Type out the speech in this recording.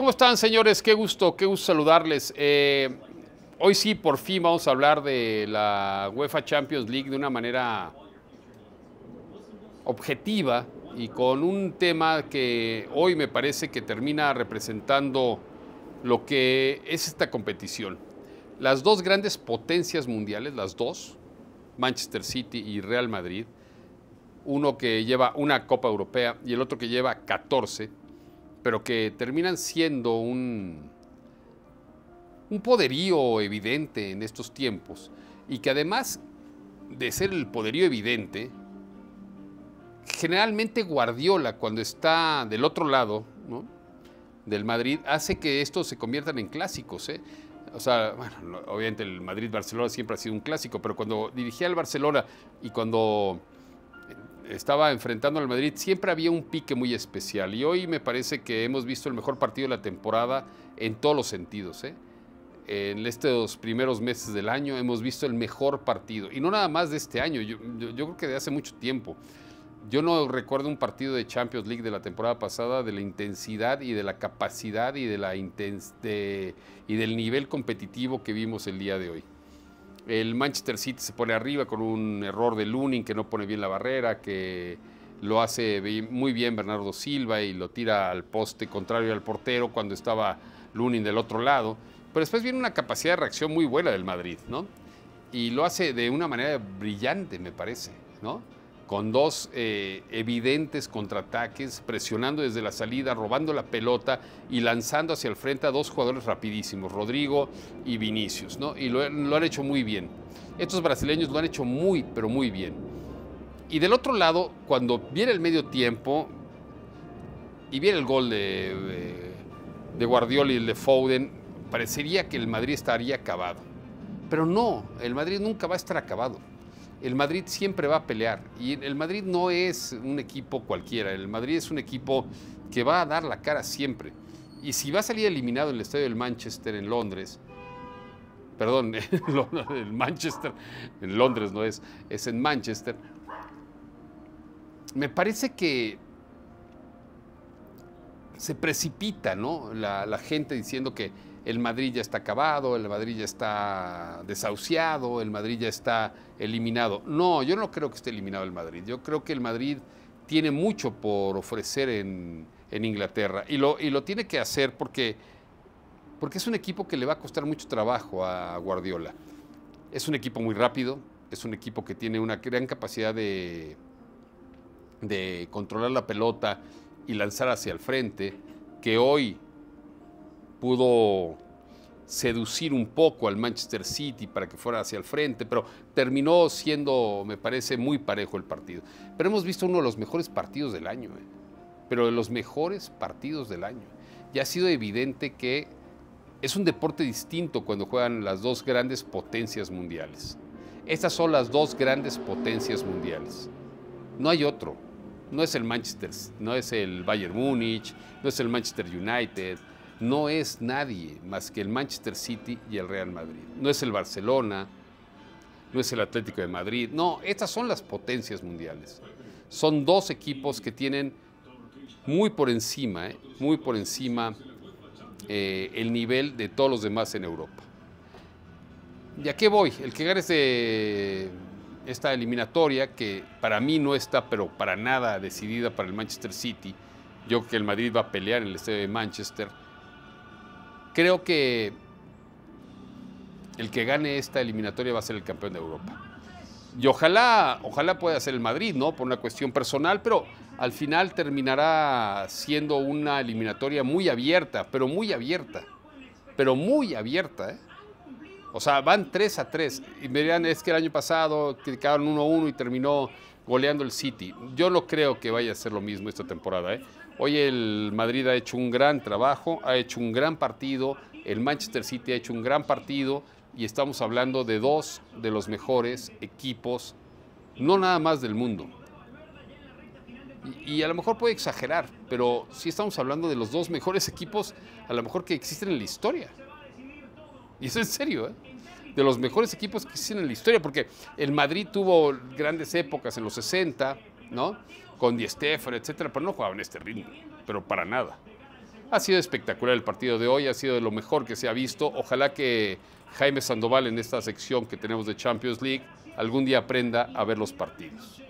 ¿Cómo están, señores? Qué gusto, qué gusto saludarles. Eh, hoy sí, por fin vamos a hablar de la UEFA Champions League de una manera objetiva y con un tema que hoy me parece que termina representando lo que es esta competición. Las dos grandes potencias mundiales, las dos, Manchester City y Real Madrid, uno que lleva una Copa Europea y el otro que lleva 14, pero que terminan siendo un, un poderío evidente en estos tiempos y que además de ser el poderío evidente, generalmente Guardiola cuando está del otro lado del Madrid hace que estos se conviertan en clásicos. ¿eh? O sea, bueno, obviamente el Madrid-Barcelona siempre ha sido un clásico, pero cuando dirigía al Barcelona y cuando estaba enfrentando al Madrid, siempre había un pique muy especial. Y hoy me parece que hemos visto el mejor partido de la temporada en todos los sentidos. ¿eh? En estos primeros meses del año hemos visto el mejor partido. Y no nada más de este año, yo, creo que de hace mucho tiempo. Yo no recuerdo un partido de Champions League de la temporada pasada de la intensidad y de la capacidad y, de la y del nivel competitivo que vimos el día de hoy el Manchester City se pone arriba con un error de Lunin que no pone bien la barrera, que lo hace muy bien Bernardo Silva y lo tira al poste contrario al portero cuando estaba Lunin del otro lado. Pero después viene una capacidad de reacción muy buena del Madrid, ¿no? Y lo hace de una manera brillante, me parece, ¿no? con dos eh, evidentes contraataques, presionando desde la salida, robando la pelota y lanzando hacia el frente a dos jugadores rapidísimos, Rodrigo y Vinicius, ¿no? Y lo, han hecho muy bien. Estos brasileños lo han hecho muy, pero muy bien. Y del otro lado, cuando viene el medio tiempo y viene el gol de, de Guardiola y el de Foden, parecería que el Madrid estaría acabado. Pero no, el Madrid nunca va a estar acabado el Madrid siempre va a pelear. Y el Madrid no es un equipo cualquiera. El Madrid es un equipo que va a dar la cara siempre. Y si va a salir eliminado en el estadio del Manchester en Londres, perdón, el Manchester, en Londres no es, es en Manchester, me parece que se precipita, ¿no? La, la gente diciendo que el Madrid ya está acabado, el Madrid ya está desahuciado, el Madrid ya está eliminado. No, yo no creo que esté eliminado el Madrid. Yo creo que el Madrid tiene mucho por ofrecer en, Inglaterra y lo, y lo tiene que hacer porque, porque es un equipo que le va a costar mucho trabajo a Guardiola. Es un equipo muy rápido, es un equipo que tiene una gran capacidad de, de controlar la pelota y lanzar hacia el frente, que hoy pudo seducir un poco al Manchester City para que fuera hacia el frente, pero terminó siendo, me parece, muy parejo el partido. Pero hemos visto uno de los mejores partidos del año, ¿eh? pero de los mejores partidos del año. Ya ha sido evidente que es un deporte distinto cuando juegan las dos grandes potencias mundiales. Estas son las dos grandes potencias mundiales. No hay otro. No es el Manchester, no es el Bayern Múnich, no es el Manchester United, no es nadie más que el Manchester City y el Real Madrid. No es el Barcelona, no es el Atlético de Madrid. No, estas son las potencias mundiales. Son dos equipos que tienen muy por encima, eh, muy por encima eh, el nivel de todos los demás en Europa. ¿Y a qué voy? El que gane este, esta eliminatoria, que para mí no está, pero para nada decidida para el Manchester City, yo que el Madrid va a pelear en el estadio de Manchester, Creo que el que gane esta eliminatoria va a ser el campeón de Europa. Y ojalá, ojalá pueda ser el Madrid, ¿no? Por una cuestión personal, pero al final terminará siendo una eliminatoria muy abierta, pero muy abierta. Pero muy abierta, ¿eh? O sea, van 3 a 3. Y me es que el año pasado quedaron 1 a 1 y terminó goleando el City. Yo no creo que vaya a ser lo mismo esta temporada. ¿eh? Hoy el Madrid ha hecho un gran trabajo, ha hecho un gran partido, el Manchester City ha hecho un gran partido y estamos hablando de dos de los mejores equipos, no nada más del mundo. Y, a lo mejor puede exagerar, pero sí estamos hablando de los dos mejores equipos, a lo mejor que existen en la historia. Y eso es serio, ¿eh? de los mejores equipos que existen en la historia, porque el Madrid tuvo grandes épocas en los 60, ¿no? Con Di Stéfano, etcétera, pero no jugaban en este ritmo, pero para nada. Ha sido espectacular el partido de hoy, ha sido de lo mejor que se ha visto. Ojalá que Jaime Sandoval en esta sección que tenemos de Champions League algún día aprenda a ver los partidos.